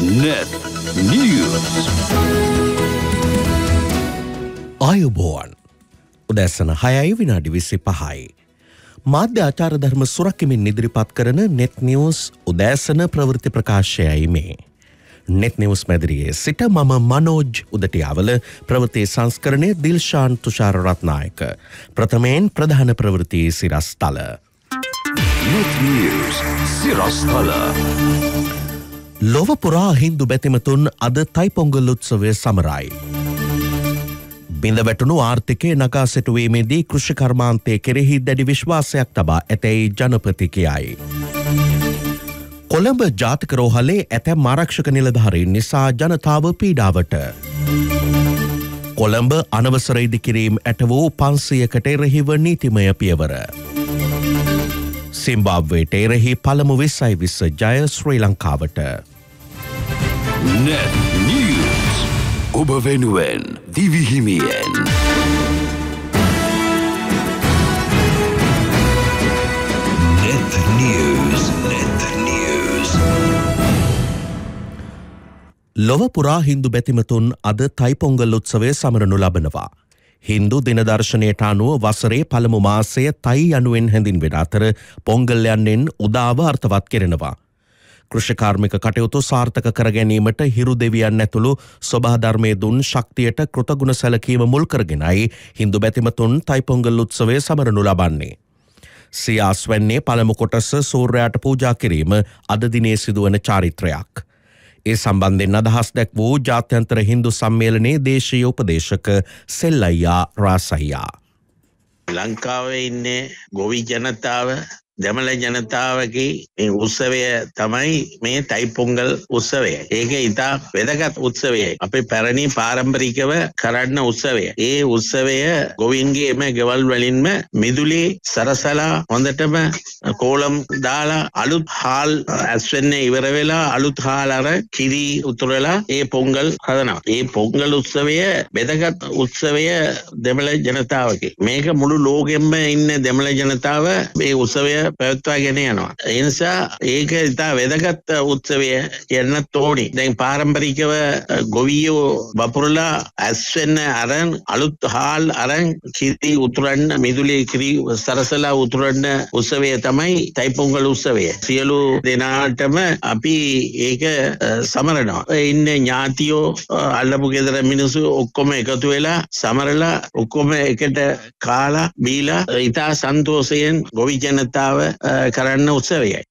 Net News. ආයුබෝවන් උදැසන හයයි විනාඩි විසි පහයි. මාධ්‍ය ආචාර ධර්ම සුරක්කිමින් ඉදිරිපත් කරන නෙත් නිියස් උදෑසන ප්‍රවෘති ප්‍රකාශයයි මේ. නෙත් නිවස් මැදිරියේ සිට මම මනෝජ් උදටියාවල ප්‍රවෘතිය සංස්කරණය දිල්ශාන් තුෂාරරත්නායක. ප්‍රථමයෙන් ප්‍රධාන ප්‍රවෘතියේ සිරස්ථල. සිරස්ථල. ලොවපුරා හින්දු බැතිමතුන් අද තයිපොංගල් උත්සවය සමරයි. බිඳ වැටුණු ආර්ථිකය නකා සිටුවීමේදී කෘෂිකර්මාන්තය කෙරෙහි දැඩි විශ්වාසයක් තබා ඇතැයි ජනපති කියයි. කොළඹ ජාතික රෝහලේ ඇතැම් ආරක්ෂක නිලධාරීන් නිසා ජනතාව පීඩාවට. කොළඹ අනවසර ඉදිකිරීම් ඇට වූ පන්සියකට එරෙහිව නීතිමය පියවර. සිම්බාබ්වයට එරෙහි පළමු විස්සයි විස්ස ජය ශ්‍රී ලංකාවට. ඔබ වෙනුවෙන් දිවිහිමියෙන්. ලොව පුරා හින්දු බැතිමතුන් අද තයිපොංගල් උත්සවය සමරනු ලබනවා. හින්දු දිනදර්ශනයට අනුව වසරේ පළමු මාසය තයි යනුවෙන් හැඳින්වෙන අතර පොංගල්යන්නෙන් උදාව අර්ථවත් කෙරෙනවා. කෘෂිකාර්මික කටයුතු සාර්ථක කර ගැනීමට හිරු දෙවියන් ඇතුළු ස්වභාධර්මය දුන් ශක්තියට කෘතගුණ සැලකීම මුල් කරගෙනයි හින්දු බැතිමතුන් තයිපොංගල් උත්සවය සමරනු ලබන්නේ. සියාස් වැන්නේ පළමු කොටස සූර්යාට පූජා කිරීම අදදිනේ සිදුවන චාරිත්‍රයක්. ඒ සම්බන්ධෙන් අදහස් දැක් වූ ජාත්‍යන්තර හින්දු සම්මේලනයේ දේශීය උපදේශක සෙල්ලයියා රාසහියා. ලංකාවේ ඉන්නේ ගොවි ජනතාව දෙමළ ජනතාවගේ මේ උත්සවය තමයි මේ තයිපොංගල් උත්සවය. ඒක ඉතා වැදගත් උත්සවයයි. අපේ පැරණි පාරම්පරිකව කරන්න උත්සවය. ඒ උත්සවය ගොවින්ගේ එම ගෙවල් වලින්ම මිදුලේ සරසලා හොඳටම කෝලම් දාලා අලුත් හාල් ඇස්වෙන්න ඉවර වෙලා අලුත් හාල් අර කිරි උතුරලා ඒ පොංගල් හදනවා. ඒ පොංගල් උත්සවය වැදගත් උත්සවය දෙමළ ජනතාවගේ. මේක මුළු ලෝකෙම ඉන්න දෙමළ ජනතාව මේ උත්සවය පැවත්වාගෙන යනවා. එනිසා ඒක ඉතා වැදගත් උත්සවය යන්න තෝඩි. දැන් පාරම්පරිකව ගොවියෝ වපුරලා ඇස්වෙන්න අරන් අලුත් හාල් අරන් කිරි උතුරන්න මිදුලේ කිරි සරසලා උතුරන්න උත්සවය තමයි තයිපොංගල උත්සවය. සියලු දෙනාටම අපි ඒක සමරනවා. ඉන්න ඥාතියෝ අල්ලපු ගෙදර මිනිසු ඔක්කොම එකතු වෙලා සමරලා ඔක්කොම එකට කාලා බීලා ඉතා සන්තෝෂයෙන් ගොවි ජනතාව ක්‍රියාව කරන්න උත්සවයයි.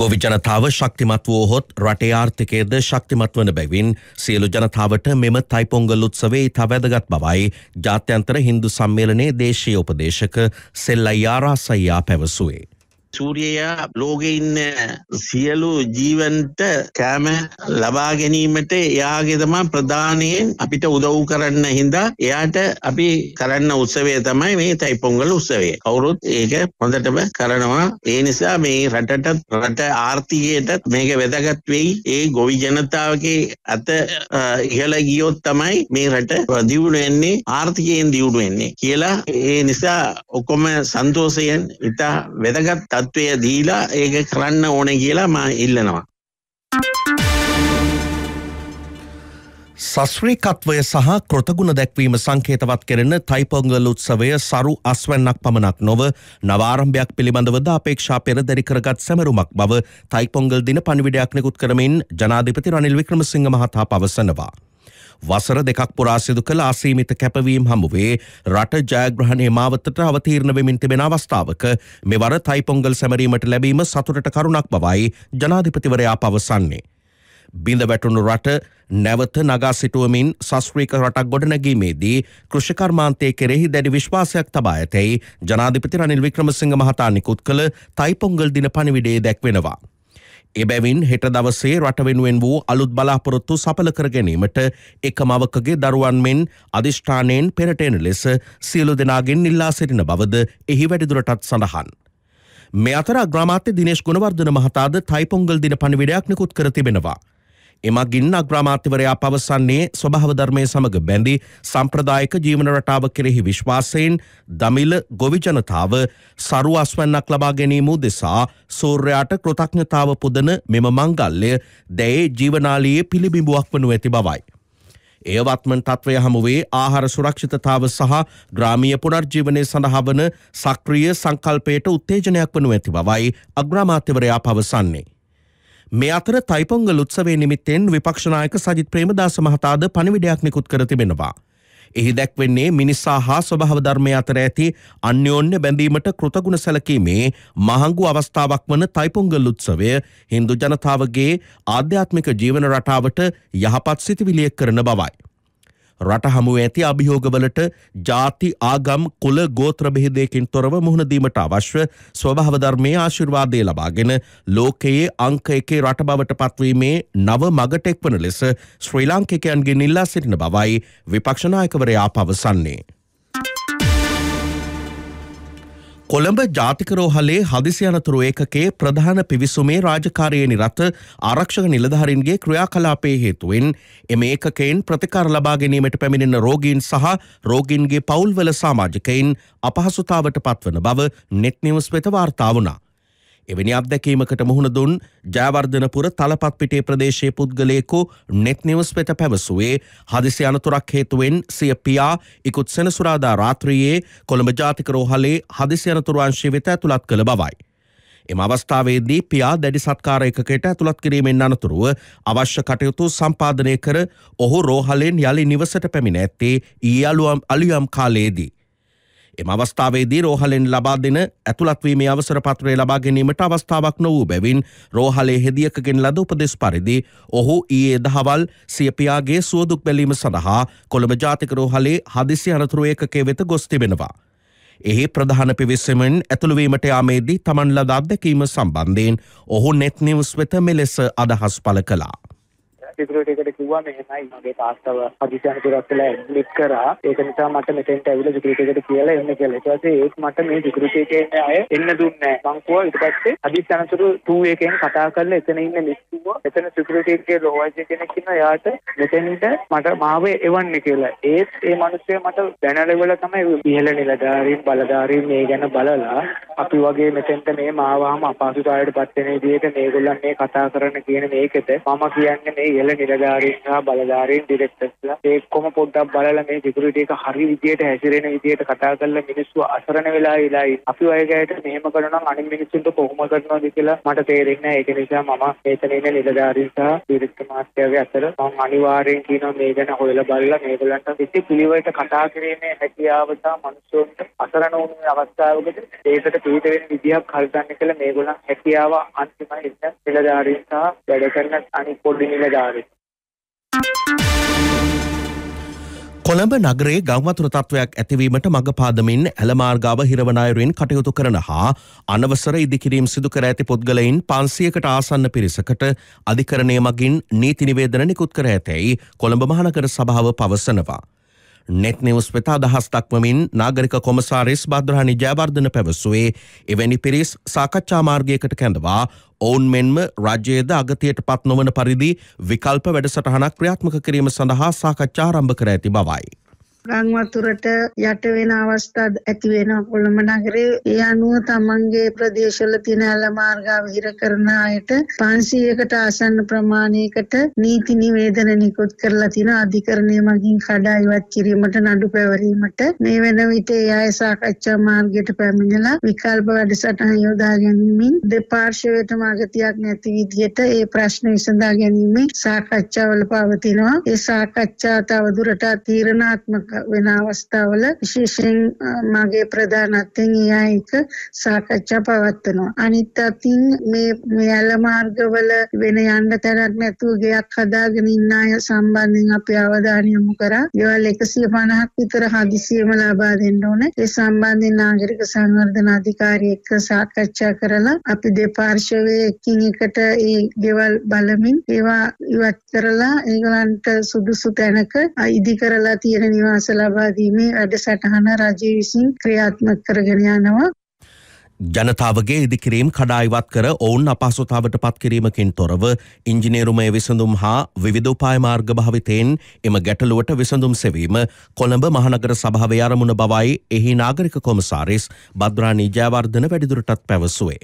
ගොවි ජනතාව ශක්තිමත් වූ හොත් රටේ ආර්ථිකයද ශක්තිමත් වන බැවින් සියලු ජනතාවට මෙම තයිපොංගල් උත්සවේ ඉතා වැදගත් බවයි ජාත්‍යන්තර හින්දු සම්මේලනයේ දේශීය උපදේශක සෙල්ලයිආරාසයියා පැවසුවේ. සූරියයා ලෝකෙ ඉන්න සියලු ජීවන්ට කෑම ලබා ගැනීමට එයාගේ තමා ප්‍රධානයෙන් අපිට උදව් කරන්න හින්දා එයාට අපි කරන්න උත්සවය තමයි මේ තයිපොංගල උත්සවය. කවුරුත් ඒක හොඳටම කරනවා. ඒ නිසා මේ රටට රට ආර්ථිකයට මේක වැදගත් වෙයි. ඒ ගොවි ජනතාවගේ අත ඉහළ ගියොත් තමයි මේ රට දියුණු වෙන්නේ ආර්ථිකයෙන් දියුණු වෙන්නේ කියලා. ඒ නිසා ඔක්කොම සන්තෝෂයෙන් ඉතා වැදගත් තත්ත්වය දීලා ඒක කරන්න ඕන කියලා මා ඉල්ලනවා. සස්්‍රීකත්වය සහ කොතගුණ දැක්වීම සංකේතවත් කරන තයිපොංගල් උත්සවය සරු අස්වැන්නක් පමණක් නොව නවාරම්භයක් පිළිබඳවද අපේක්ෂා පෙරදරි කරගත් සැමරුමක් බව තයිපොංගල් දින පණිවිඩයක් නිකුත් කරමින් ජනාධිපති රනිල් වික්‍රමසිංහ මහතා පවසනවා. වසර දෙකක් පුරා සිදු කළ අසීමිත කැපවීම් හමුවේ රට ජයග්‍රහණය මාවතට අවතීර්ණ වෙමින් තිබෙන අවස්ථාවක මෙවර තයිපොංගල් සැමරීමට ලැබීම සතුටට කරුණක් බවයි ජනාධිපතිවරයා පවසන්නේ. බිඳ වැටුණු රට නැවත නගා සිටුවමින් සස්්‍රීක රටක් ගොඩනැගීමේදී කෘෂිකර්මාන්තය කෙරෙහි දැඩි විශ්වාසයක් තබා ඇතැයි ජනාධිපති රනිල් වික්‍රමසිංහ මහතා නිකුත් කළ තයිපොංගල් දින පණිවිඩේ දැක්වෙනවා. එබැවින් හෙට දවසේ රට වෙනුවෙන් වූ අලුත් බලාපොරොත්තු සඵල කර ගැනීමට එකමවකගේ දරුවන් මෙන් අධිෂ්ඨානයෙන් පෙරටෙන ලෙස සියලු දෙනාගෙන් ඉල්ලා සිටින බවද එහි වැඩිදුරටත් සඳහන්. මේ අතර අග්‍රාමාත්‍ය දිනේශ් ගුණවර්ධන මහතාද තයිපොංගල් දින පණිවිඩයක් නිකුත් කර තිබෙනවා. එමගින් අග්‍රාමාත්‍යවරයා පවසන්නේ ස්වභාවධර්මය සමඟ බැඳි සම්ප්‍රදායක ජීවන රටාව කෙරෙහි විශ්වාසයෙන් දමිල ගොවි ජනතාව සරු අස්වැන්නක් ලබා ගැනීම දෙසා සූර්යාට කෘතඥතාව පුදන මෙම මංගල්ලය දැයේ ජීවනාලයේ පිළිබිඹුවක් වනු ඇති බවයි. ඒවත්මන් තත්ත්වය හමුවේ ආහාර සුරක්ෂිතතාව සහ ග්‍රාමිය පුනර්ජීවනය සඳහා වන සක්‍රිය සංකල්පයට උත්තේජනයක් වනු ඇති බවයි අග්‍රාමාත්‍යවරයා පවසන්නේ. මේ අතර තයිපොංග ලුත්සවේ නිමිත්තෙන් විපක්ෂනායක සජිත් ප්‍රේමදාස මහතාද පණිවිඩයක් නිකුත් කර තිබෙනවා. එහි දැක්වෙන්නේ මිනිසා හා ස්වභාව ධර්මය අතර ඇති අන්‍යෝන්‍ය බැඳීමට කෘතගුණ සැලකීමේ මහංගු අවස්ථාවක් වන තයිපොංගල් උත්සවය හින්දු ජනතාවගේ ආධ්‍යාත්මික ජීවන රටාවට යහපත් සිතිවිලිය කරන බවයි. රට හමුව ඇති අභියෝගවලට ජාති ආගම් කුල ගෝත්‍ර බෙහෙදයකින් තොරව මුහුණදීමට අවශ්‍ය ස්වභාවධර්මය ආශිර්වාදය ලබාගෙන ලෝකයේ අංක එකේ රට බවට පත්වීමේ නව මගටෙක්වන ලෙස ශ්‍රී ලාංකිකයන්ගේ නිල්ලා සිටින බවයි විපක්ෂනායකවරයා පවසන්නේ. කොළඹ ජාතික රෝහලේ හදිසි අනතුරු ඒකකේ ප්‍රධාන පිවිසුමේ රාජකාරියේ නිරත ආරක්ෂක නිලධාරීන්ගේ ක්‍රියාකලාපයේ හේතුවෙන් එම ඒකකයෙන් ප්‍රතිකාර ලබා ගැනීමට පැමිණෙන රෝගීන් සහ රෝගීන්ගේ පවුල්වල සමාජිකයින් අපහසුතාවට පත්වන බව net news වෙත වාර්තා වුණා. එවැනි අත්දැකීමකට මුහුණ දුන් ජයවර්ධනපුර තලපත්පිටේ ප්‍රදේශයේ පුද්ගලයෙකු නෙත් නිවස් වෙත පැවසුවේ හදිසි අනතුරක් හේතුවෙන් සිය පියා ඉකුත් සෙනසුරාදා රාත්‍රියේ කොළඹ ජාතික රෝහලේ හදිසි අනතුරු අංශය වෙත ඇතුළත් කළ බවයි. එම අවස්ථාවේදී පියා දැඩි සත්කාරයකට ඇතුළත් කිරීමෙන් අනතුරුව අවශ්‍ය කටයුතු සම්පාදනය කර ඔහු රෝහලෙන් යළි නිවසට පැමිණ ඇත්තේ ඊ අලුයම් කාලයේදී. එම අවස්ථාවේදී රෝහලෙන් ලබා දෙන ඇතුළත්වීමේ අවසර පත්‍රය ලබා ගැනීමට අවස්ථාවක් නොවූ බැවින් රෝහලේ හෙදියකගෙන් ලද උපදෙස් පරිදි ඔහු ඊයේ දහවල් සියපියාගේ සුවදුක් බැලීම සඳහා කොළඹ ජාතික රෝහලේ හදිසි අනතුරු ඒකකේ වෙත ගොස් තිබෙනවා. එහි ප්‍රධාන පිවිස්සමෙන් ඇතුළුවීමට යාමේදී තමන් ලද අත්දැකීම සම්බන්ධයෙන් ඔහු නෙත් නිවුස් වෙත මෙලෙස අදහස් පළ කළා. සිකියුරිටියකට කිව්වා මෙහෙමයි මගේ තාත්තව හදිසියෙන් දුරස්සලා ඇඩ්මිට් කරා ඒක නිසා මට මෙතෙන්ට ඇවිල්ලා සිකියුරිටියකට කියලා එන්න කියලා ඊට පස්සේ ඒක මට මේ සිකියුරිටියකේ අය එන්න දුන්නේ නැහැ මං කිව්වා ඊට පස්සේ හදිසි අනතුරු 2 එකෙන් කතා කරලා එතන ඉන්න මිස්තුව එතන සිකියුරිටියකේ ලෝවජ් කෙනෙක් ඉන්නවා යාට මෙතෙන්ට මට මාව එවන්න කියලා ඒත් ඒ මිනිස්සයා මට බැනර ඉවලා තමයි ඉහළ නිලධාරීන් බලධාරීන් මේ ගැන බලලා අපි වගේ මෙතෙන්ට මේ මාවාම අපහසුතාවයට පත් වෙන විදිහට මේගොල්ලන් මේ කතා කරන කියන මේකෙත මම කියන්නේ මේ සියල නිලධාරීන් හා බලධාරීන් ඩිරෙක්ටර්ස්ලා ඒ ඔක්කොම පොඩ්ඩක් බලලා මේ සිකියුරිටි එක හරි විදියට හැසිරෙන විදියට කතා කරලා මිනිස්සු අසරණ වෙලා ඉලා අපි ඔය ගෑයට මෙහෙම කරනවා නම් අනිත් මිනිස්සුන්ට කොහොම කරනවද කියලා මට තේරෙන්නේ නැහැ ඒක නිසා මම මෙතන ඉන්න නිලධාරීන් සහ ඩිරෙක්ටර් මහත්තයාගේ අතර මම අනිවාර්යෙන් කියනවා මේ ගැන හොයලා බලලා මේගොල්ලන්ට කිසි පිළිවෙලට කතා කිරීමේ හැකියාව සහ මිනිස්සුන්ට අසරණ වුණු අවස්ථාවකදී ඒකට පීඩ වෙන විදිහක් හල්ගන්න කියලා මේගොල්ලන් හැකියාව අන්තිමයි ඉන්න නිලධාරීන් සහ වැඩ කරන අනිත් පොඩි නිලධාරීන් කොළඹ නගරේ ගංවතුර තත්ත්වයක් ඇතිවීමට මඟ පාදමින් ඇලමාර්ගාව හිරවනායුරෙන් කටයුතු කරන හා අනවසර ඉදිකිරීම් සිදුකර ඇති පුද්ගලයින් පන්සියකට ආසන්න පිරිසකට අධිකරණය මගින් නීතිනිවේදන නිකුත් කර ඇතැයි කොළඹ මහනකර සභාව පවසනවා. නෙත් නිවස් වෙත අදහස් දක්වමින් නාගරික කොමසාරිස් භද්‍රහනි ජයවර්ධන පැවසුවේ එවැනි පිරිස් සාකච්ඡා මාර්ගයකට කැඳවා ඔවුන් මෙන්ම රජයේද අගතියට පත් නොවන පරිදි විකල්ප වැඩසටහනක් ක්‍රියාත්මක කිරීම සඳහා සාකච්ඡා ආරම්භ කර ඇති බවයි. ගං වතුරට යට වෙන අවස්ථා ඇති වෙනවා කොළඹ නගරේ. ඒ අනුව තමන්ගේ ප්‍රදේශවල තියෙන ඇල මාර්ග අවහිර කරන අයට 500කට ආසන්න ප්‍රමාණයකට නීති නිවේදන නිකුත් කරලා තියෙන අධිකරණය මගින් කඩා ඉවත් කිරීමට නඩු පැවරීමට මේ වෙන විට ඒ අය සාකච්ඡා මාර්ගයට පැමිණලා විකල්ප වැඩසටහන් යොදා ගැනීමෙන් දෙපාර්ශ්වයටම අගතියක් නැති විදිහට ඒ ප්‍රශ්න විසඳා ගැනීමේ සාකච්ඡාවල පවතිනවා. ඒ සාකච්ඡා තවදුරටත් තීරණාත්මක වෙන අවස්ථාවල විශේෂයෙන් මගේ ප්‍රධානත්වයෙන් ඒයික සාකච්ඡා පවත්වනවා. අනිත් අතින් මේ මෙල මාර්ගවල වෙන යන්න තැනක් නැතුව ගයක් හදාගෙන ඉන්න අය සම්බන්ධයෙන් අපේ අවධානය යොමු කරා. ඒවල් 150ක් විතර හදිසියෙම ලබා දෙන්න ඕනේ. ඒ සම්බන්ධයෙන් නාගරික සංවර්ධන අධිකාරිය එක්ක සාකච්ඡා කරලා අපි දෙපාර්ශවයේ එකින් එකට ඒ ගෙවල් බලමින් ඒවා ඉවත් කරලා ඒගොල්ලන්ට සුදුසු තැනක ඉදි කරලා තියෙන නිවාස නිවාස ලබා දීමේ වැඩසටහන රජය විසින් ක්‍රියාත්මක කරගෙන යනවා. ජනතාවගේ ඉදිකිරීම් කඩායිවත් කර ඔවුන් අපහසුතාවට පත්කිරීමකින් තොරව ඉංජිනේරුමය විසඳුම් හා විවිධපාය මාර්ග භාවිතයෙන් එම ගැටලුවට විසඳුම් සෙවීම කොළඹ මහනගර සභාව අරමුණ බවයි එහි නාගරික කොමසාරිස් බද්‍රාණී ජයවර්ධන වැඩිදුරටත් පැවසුවේ.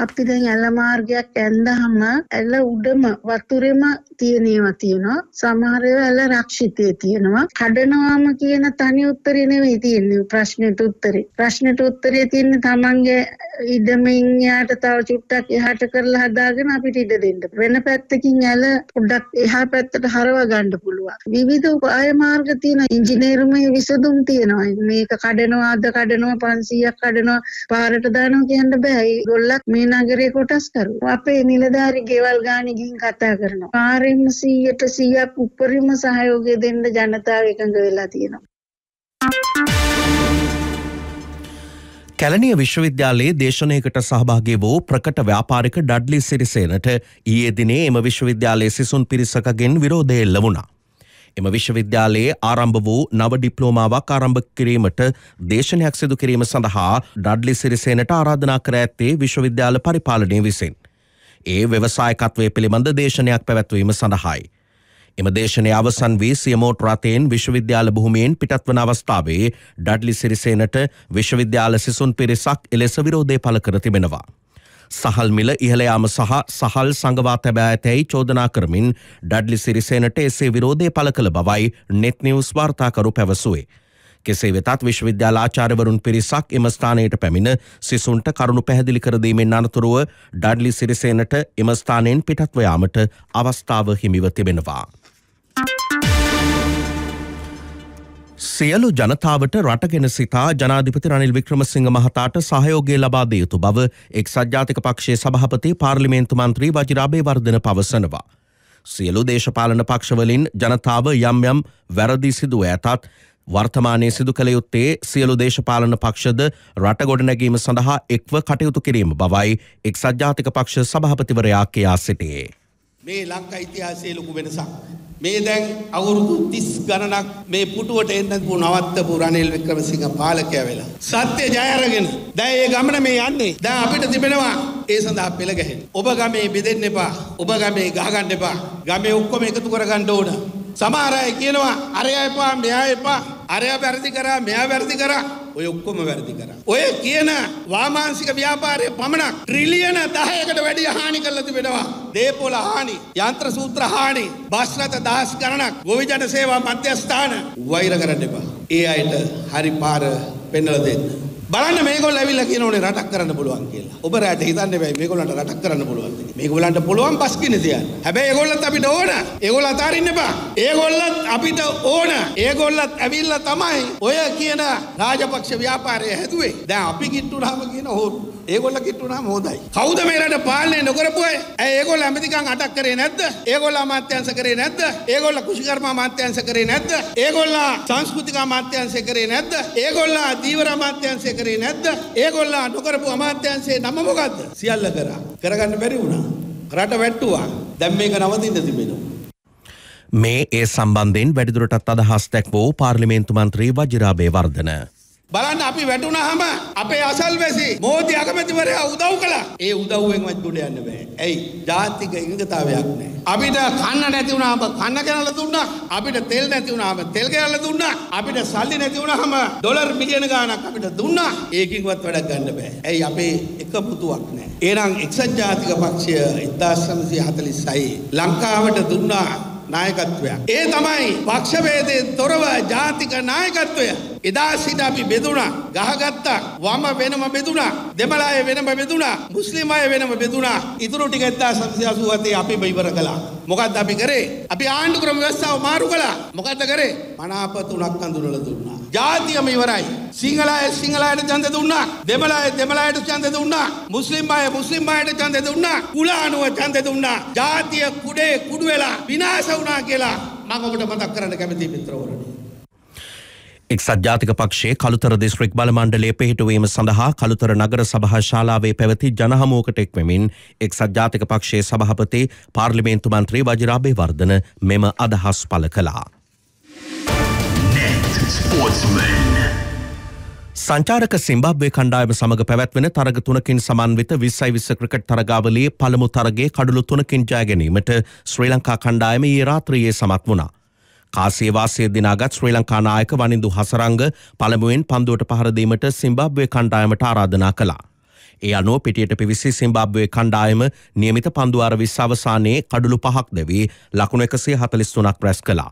අපි දැන් ඇල මාර්ගයක් ඇල්ලහම ඇල උඩම වතුරෙම තියෙනවා තියෙනවා සමහර ඇල රක්ෂිතයේ තියෙනවා කඩනවාම කියන තනි උත්තරේ නෙවෙයි තියෙන්නේ ප්‍රශ්නෙට උත්තරේ ප්‍රශ්නෙට උත්තරේ තියෙන්නේ තමන්ගේ ඉඩමින් යාට තව චුට්ටක් එහාට කරලා හදාගෙන අපිට ඉඩ දෙන්න වෙන පැත්තකින් ඇල පොඩ්ඩක් එහා පැත්තට හරව ගන්න පුළුවන් විවිධ උපාය මාර්ග තියෙන ඉංජිනේරුමේ විසඳුම් තියෙනවා මේක කඩනවා අද කඩනවා 500ක් කඩනවා පාරට දානවා කියන්න බෑ ඒගොල්ලක් මේ මේ නගරේ කොටස්කරු. අපේ නිලධාරි ගෙවල් ගානේ ගිහින් කතා කරනවා. කාර්යෙම 100ට 100ක් උපරිම සහයෝගය දෙන්න ජනතාව එකඟ වෙලා තියෙනවා. කැලනිය විශ්වවිද්‍යාලයේ දේශනයකට සහභාගේ වූ ප්‍රකට ව්‍යාපාරික ඩඩ්ලි සිරිසේනට ඊයේ දිනේ එම විශ්වවිද්‍යාලයේ සිසුන් පිරිසකගෙන් විරෝධය එල්ල වුණා. එම විශ්වවිද්‍යාලයේ ආරම්භ වූ නව ඩිප්ලෝමාවක් ආරම්භ කිරීමට දේශනයක් සිදු කිරීම සඳහා ඩඩ්ලි සිරිසේනට ආරාධනා කර ඇත්තේ විශ්වවිද්‍යාල පරිපාලනය විසින්. ඒ ව්‍යවසායකත්වය පිළිබඳ දේශනයක් පැවැත්වීම සඳහායි. එම දේශනය අවසන් වී සියමෝට් රතයෙන් විශ්වවිද්‍යාල බොහොමයෙන් පිටත්වන අවස්ථාවේ ඩඩ්ලි සිරිසේනට විශ්වවිද්‍යාල සිසුන් පිරිසක් එලෙස විරෝධය පළ කර තිබෙනවා. සහල් මිල ඉහළ යාම සහ සහල් සංගවා තැබෑ ඇතැයි චෝදනා කරමින් ඩඩ්ලි සිරිසේනට එසේ විරෝධය පළ කළ බවයි නෙත් නිවස් වාර්තාකරු පැවසුවේ. කෙසේ වෙතත් විශ්වවිද්‍යාලාචාරවරුන් පිරිසක් එම ස්ථානයට පැමිණ සිසුන්ට කරුණු පැහැදිලි කරදීමෙන් අනතුරුව ඩඩ්ලි සිරිසේනට එම ස්ථානයෙන් පිටත්ව යාමට අවස්ථාව හිමිව තිබෙනවා. සියලු ජනතාවට රටගෙන සිතා ජනාධිපති රනිල් වික්‍රමසිංහ මහතාට සහයෝගය ලබා දිය යුතු බව එක්සත් ජාතික පක්ෂයේ සභාපති පාර්ලිමේන්තු මන්ත්‍රී වජිරාබේ වර්ධන පවසනවා. සියලු දේශපාලන පක්ෂවලින් ජනතාව යම් යම් වැරදි සිදුව ඇතත් වර්තමානය සිදු කළ යුත්තේ සියලු දේශපාලන පක්ෂද රට ගොඩනැගීම සඳහා එක්ව කටයුතු කිරීම බවයි එක්සත් ජාතික පක්ෂ සභාපතිවරයා කියා සිටියේ. මේ ලංකා ඉතිහාසයේ ලොකු වෙනසක්. මේ දැන් අවුරුදු 30 ගණනක් මේ පුටුවට එන්න ගු නවත්තපු රනිල් වික්‍රමසිංහ පාලකයා වෙලා. සත්‍ය ජය අරගෙන දැන් මේ ගමන මේ යන්නේ. දැන් අපිට තිබෙනවා ඒ සඳහා පෙළ ගැහෙන්න. ඔබ ගමේ බෙදෙන්න එපා. ඔබ ගමේ ගහ ගන්න එපා. ගමේ ඔක්කොම එකතු කර ගන්න ඕන. සමහර අය කියනවා අරයා එපා මෙයා එපා. අරයා වැරදි කරා මෙයා වැරදි කරා. ඔය ඔක්කොම වැරදි කරා. ඔය කියන වාමාංශික ව්‍යාපාරය පමණක් ට්‍රිලියන 10කට වැඩිය හානි කරලා තිබෙනවා. දේපොළ හානි, යන්ත්‍ර සූත්‍ර හානි, බස් රථ දහස් ගණනක්, ගොවිජන සේවා මධ්‍යස්ථාන වෛර කරන්න එපා. ඒ අයට හරි පාර පෙන්වලා දෙන්න. බලන්න මේගොල්ලෝ ඇවිල්ලා කියනෝනේ රටක් කරන්න පුළුවන් කියලා. ඔබ රැට හිතන්නේ බෑ මේගොල්ලන්ට රටක් කරන්න පුළුවන් කියලා. මේගොල්ලන්ට පුළුවන් පස් කින තියන්න. හැබැයි ඒගොල්ලත් අපිට ඕන. ඒගොල්ල අතාරින්න එපා. ඒගොල්ලත් අපිට ඕන. ඒගොල්ලත් ඇවිල්ලා තමයි ඔය කියන රාජපක්ෂ ව්‍යාපාරය හැදුවේ. දැන් අපි කිට්ටුනහම කියන හොරු ඒගොල්ල කිට්ටුනාම හොදයි. කවුද මේ රට පාලනය නොකරපු අය? ඇයි ඒගොල්ල ඇමතිකම් අටක් කරේ නැද්ද? ඒගොල්ල අමාත්‍යාංශ කරේ නැද්ද? ඒගොල්ල කුෂිකර්ම අමාත්‍යාංශ කරේ නැද්ද? ඒගොල්ල සංස්කෘතික අමාත්‍යාංශ කරේ නැද්ද? ඒගොල්ල දීවර අමාත්‍යාංශ කරේ නැද්ද? ඒගොල්ල නොකරපු අමාත්‍යාංශේ නම මොකද්ද? සියල්ල කරා. කරගන්න බැරි වුණා. රට වැට්ටුවා. දැන් මේක නවතින්න තිබෙනවා. මේ ඒ සම්බන්ධයෙන් වැඩිදුරටත් අදහස් දැක්වූ පාර්ලිමේන්තු මන්ත්‍රී වජිරාබේ වර්ධන. බලන්න අපි වැටුණාම අපේ අසල්වැසි මෝදි අගමැතිවරයා උදව් කළා. ඒ උදව්වෙන්වත් ගොඩ යන්න බෑ. ඇයි? ජාතික එකඟතාවයක් නැහැ. අපිට කන්න නැති වුණාම කන්න කනලා දුන්නා. අපිට තෙල් නැති වුණාම තෙල් කනලා දුන්නා. අපිට සල්ලි නැති වුණාම ඩොලර් මිලියන ගාණක් අපිට දුන්නා. ඒකින්වත් වැඩක් ගන්න බෑ. ඇයි? අපේ එක පුතුවක් නැහැ. එහෙනම් එක්සත් ජාතික පක්ෂය 1946 ලංකාවට දුන්නා නායකත්වයක්. ඒ තමයි පක්ෂවේදයෙන් තොරව ජාතික නායකත්වය. එදා සිට අපි බෙදුණා ගහගත්තා වම වෙනම බෙදුණා දෙමලාය වෙනම බෙදුණා මුස්ලිම් අය වෙනම බෙදුණා ඉතුරු ටික 1987 අපි ඉවර කළා මොකද්ද අපි කරේ අපි ආණ්ඩු ක්‍රම ව්‍යවස්ථාව මාරු කළා මොකද්ද කරේ මනාප තුනක් අඳුරලා දුන්නා ජාතියම ඉවරයි. සිංහල අය සිංහල අයට ඡන්ද දුන්නා. දෙමළ අය දෙමළ අයට ඡන්ද දුන්නා. මුස්ලිම් අය මුස්ලිම් අයට ඡන්ද දුන්නා. කුල අනුව ඡන්ද දුන්නා. ජාතිය කුඩේ කුඩු වෙලා විනාශ වුණා කියලා මම ඔබට මතක් කරන්න කැමතියි මිත්‍රවරුනි. එක්සත් ජාතික පක්ෂයේ කළුතර දිස්ත්‍රික් බලමණ්ඩලය පිහිටුවීම සඳහා කළුතර නගර සභහා ශාලාවේ පැවති ජනහමුවකට එක්වෙමින් එක්සත් ජාතික පක්ෂයේ සභහපති පාර්ලිමේන්තු මන්ත්‍රී වජිරාභය වර්ධන මෙම අදහස් පළ කළා. ස්පෝට්ස්මන්. සංචාරක සිම්බාබ්වේ කණ්ඩායම සමඟ පැවැත්වෙන තරග තුනකින් සමන්විත විස්සයි විස්ස ක්‍රිකට් තරගාවලේ පළමු තරගේ කඩුළු තුනකින් ජයගැනීමට ශ්‍රී ලංකා කණ්ඩායම ඒ රාත්‍රියයේ සමත් වුණා. කාසේවාසය දිනාගත් ශ්‍රී ලංකා නායක වනිදු හසරංග පළමුුවෙන් පන්දුවට පහරදීමට සිම්බාබ්වේ කණ්ඩායමට ආරාධනා කළා. ඒ අනුව පිටියට පිවිසි සිම්බාබ්වේ කණ්ඩායම නියමිත පන්දුවාර විශ්වාවසානයේ කඩුළු පහක් දෙවී ලකුණු එකසේ හතලිස්තුනක් ප්‍රැස් කලා.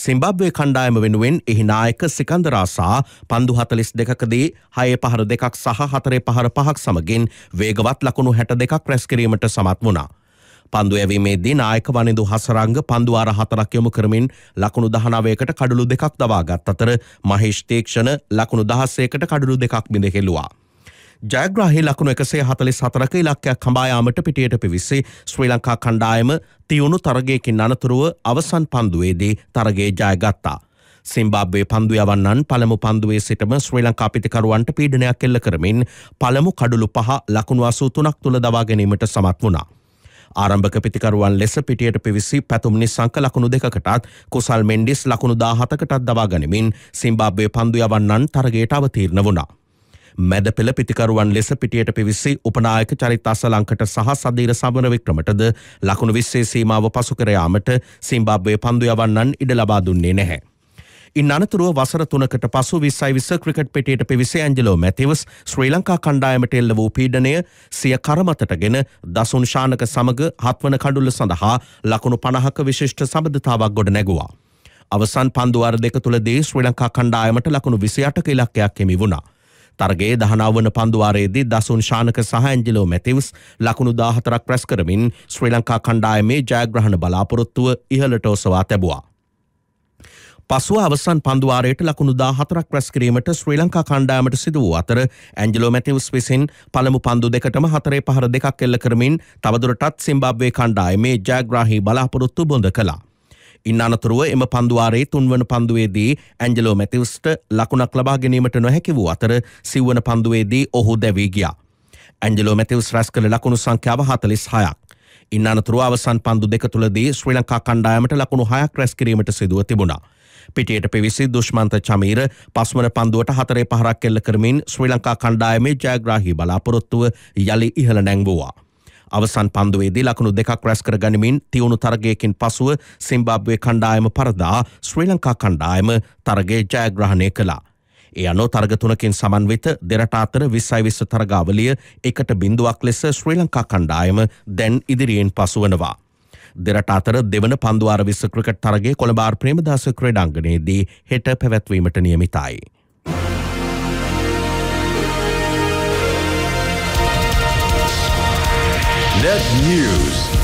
සිම්බබ්වේ කණ්ඩායම වෙනුවෙන් එහි නායක සිකන්දරාසා පන්දු හතලිස් දෙකකදී හය පහර දෙකක් සහ හතරේ පහර පහක් සමගින් වේගවත් ලකුණු හැට දෙකක් ප්‍රැස්කිරීමට සමත් වුණා. පන්දු ඇවීමේදී නායක වනිදු හසරංග පන්දු අර හතරක් යොමු කරමින් ලකුණු දහනවයකට කඩළු දෙකක් දවාගත් අතර මහේෂ්තේක්ෂණ ලකුණු දහස්සේකට කඩළු දෙකක් බිඳ හෙළුවා. ජයග්‍රාහි ලකුණු එකසේ හතලිස් හතරක ඉලක්කයක් කඹායාමට පිටියට පිවිස්සේ ශ්‍රී ලංකා කණ්ඩායම තියුණු තරගයකින් අනතුරුව අවසන් පන්දුවේදී තරගේ ජයගත්තා. සිම්බාබ්වේ පන්දු යවන්නන් පළමු පන්දුවේ සිටම ශ්‍රී ලංකා පිතිකරුවන්ට පීඩනයක් එල්ල කරමින් පළමු කඩුළු පහ ලකුණු අසූ තුනක් තුළ දවා ගැනීමට සමත් වුණා. ආරම්භක පිතිකරුවන් ලෙස පිටියට පිවිසි පැතුම්නි සංක ලකුණු දෙකටත් කුසල් මෙන්ඩිස් ලකුණු දාහතකටත් දවා ගනිමින් සිම්බාබ්වේ පන්දු යවන්නන් තරගයට අවතීරණ වුණා. මැද පෙළ පිතිකරුවන් ලෙස පිටියට පිවිසි උපනායක චරිත අසලංකට සහ සදීර සමර වික්‍රමටද ලකුණු විස්සේ සීමාව පසු කර යාමට සිම්බාබ්වේ පන්දු යවන්නන් ඉඩ ලබා දුන්නේ නැහැ. ඉන් අනතුරුව වසර තුනකට පසු විස්සයි විස ක්‍රිකට් පිටියට පිවිස ඇන්ජලෝ මැතිවස් ශ්‍රී ලංකා කණ්ඩායමට එල්ල වූ පීඩනය සිය කරමතටගෙන දසුන් ශානක සමග හත්වන කඩුල්ල සඳහා ලකුණු පණහක විශිෂ්ට සබඳතාවක් ගොඩ නැගවා. අවසන් පන්දුවර දෙක තුළදී ශ්‍රී ලංකා කණ්ඩායමට ලකුණු විසියටක ඉලක්කයක් හෙමි වුණා. තර්ගේ දහනාවන පන්දුවාරයේදී දසුන් ශානක සහ ඇන්ජිලෝ මැතිවස් ලකුණු දාහතරක් ප්‍රැස් කරමින් ශ්‍රී ලංකා කණ්ඩායමේ ජයග්‍රහණ බලාපොරොත්තුව ඉහළට ඔසවා තැබවා. පසුව අවසන් පන්දුවාරයට ලකුණු දාහතරක් ප්‍රැස් කිරීමට ශ්‍රී ලංකා කණ්ඩායමට සිදු වූ අතර ඇන්ජලෝ මැතිවස් විසින් පළමු පන්දු දෙකටම හතරේ පහර දෙකක් එල්ල කරමින් තවදුරටත් සිම්බාබ්වේ කණ්ඩායමේ ජයග්‍රාහී බලාපොරොත්තු බොඳ කළා. ඉන් අනතුරුව එම පන්දුවාරයේ තුන්වන පන්දුවේදී ඇන්ජලෝ මැතිවස්ට ලකුණක් ලබා ගැනීමට නොහැකි වූ අතර සිව්වන පන්දුවේදී ඔහු දැවී ගියා. ඇන්ජලෝ මැතිවස් රැස් කළ ලකුණු සංඛ්‍යාව හතලිස් හයක්. ඉන් අනතුරුව අවසන් පන්දු දෙක තුළදී ශ්‍රී ලංකා කණ්ඩායමට ලකුණු හයක් රැස් කිරීමට සිදුව තිබුණා. පිටියට පිවිසි දුෂ්මන්ත චමීර පස්වන පන්දුවට හතරේ පහරක් එල්ල කරමින් ශ්‍රී ලංකා කණ්ඩායමේ ජයග්‍රාහී බලාපොරොත්තුව යළි ඉහළ නැංවුවා. අවසන් පන්දුවේදී ලකුණු දෙකක් රැස් කරගනිමින් තියුණු තරගයකින් පසුව සිම්බාබ්වේ කණ්ඩායම පරදා ශ්‍රී ලංකා කණ්ඩායම තරගේ ජයග්‍රහණය කළා. ඒ අනෝ තර්ගතුනකින් සමන්විත දෙරට අතර විස්සයි විස්ස තරගාවලිය එකට බිඳුවක් ලෙස ශ්‍රී ලංකා කණ්ඩායම දැන් ඉදිරියෙන් පසුවනවා. දෙරට අතර දෙවන පන්දුවාර විස්ස ක්‍රිකට් තරගේ කොළඹාර් ප්‍රේමදාස ක්‍රඩංගනයේදී හෙට පැවැත්වීමට නියමිතයි. Net News.